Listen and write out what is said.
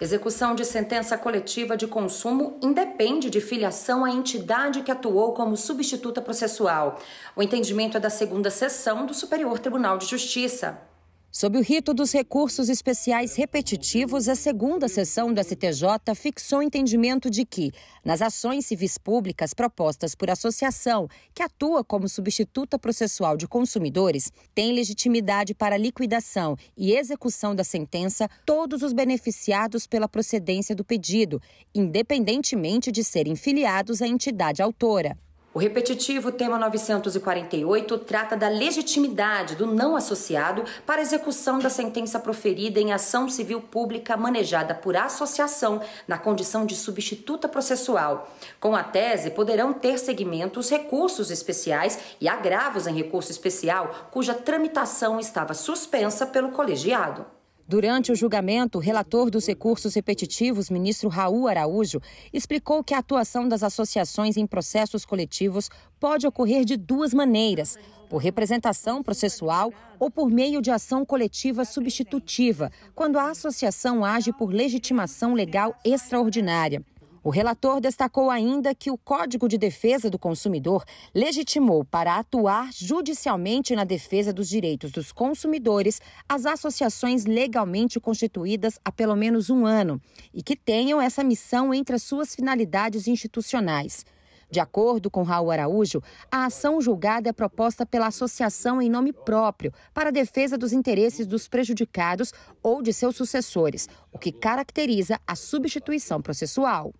Execução de sentença coletiva de consumo independe de filiação à entidade que atuou como substituta processual. O entendimento é da segunda sessão do Superior Tribunal de Justiça. Sob o rito dos recursos especiais repetitivos, a segunda sessão do STJ fixou entendimento de que, nas ações civis públicas propostas por associação que atua como substituta processual de consumidores, tem legitimidade para liquidação e execução da sentença todos os beneficiados pela procedência do pedido, independentemente de serem filiados à entidade autora. O repetitivo tema 948 trata da legitimidade do não associado para execução da sentença proferida em ação civil pública manejada por associação na condição de substituta processual. Com a tese, poderão ter seguimento os recursos especiais e agravos em recurso especial cuja tramitação estava suspensa pelo colegiado. Durante o julgamento, o relator dos recursos repetitivos, ministro Raul Araújo, explicou que a atuação das associações em processos coletivos pode ocorrer de duas maneiras: por representação processual ou por meio de ação coletiva substitutiva, quando a associação age por legitimação legal extraordinária. O relator destacou ainda que o Código de Defesa do Consumidor legitimou para atuar judicialmente na defesa dos direitos dos consumidores as associações legalmente constituídas há pelo menos um ano e que tenham essa missão entre as suas finalidades institucionais. De acordo com Raul Araújo, a ação julgada é proposta pela associação em nome próprio para a defesa dos interesses dos prejudicados ou de seus sucessores, o que caracteriza a substituição processual.